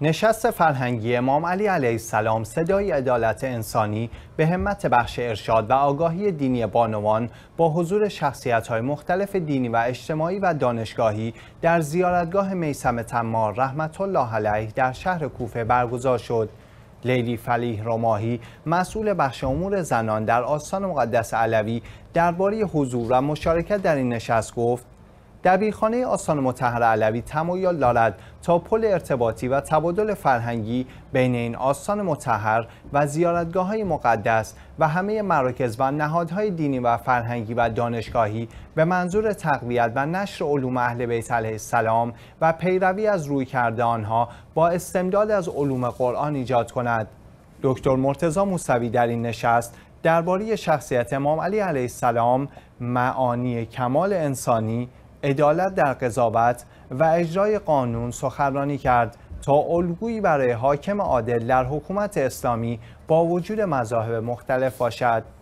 نشست فرهنگی امام علی علیه السلام صدای عدالت انسانی به همت بخش ارشاد و آگاهی دینی بانوان با حضور های مختلف دینی و اجتماعی و دانشگاهی در زیارتگاه میسم تمار رحمت الله علیه در شهر کوفه برگزار شد. لیلی فلیح رماهی مسئول بخش امور زنان در آستان مقدس علوی درباره حضور و مشارکت در این نشست گفت دبیرخانه آسان متحر علوی تمایل دارد تا پل ارتباطی و تبادل فرهنگی بین این آسان متحر و زیارتگاه های مقدس و همه مراکز و نهادهای دینی و فرهنگی و دانشگاهی به منظور تقویت و نشر علوم اهل بیت علیه السلام و پیروی از روی کرده آنها با استمداد از علوم قرآن ایجاد کند. دکتر مرتزا موسوی در این نشست درباره شخصیت امام علی علیه السلام معانی کمال انسانی عدالت در قضاوت و اجرای قانون سخنرانی کرد تا الگویی برای حاکم عادل در حکومت اسلامی با وجود مذاهب مختلف باشد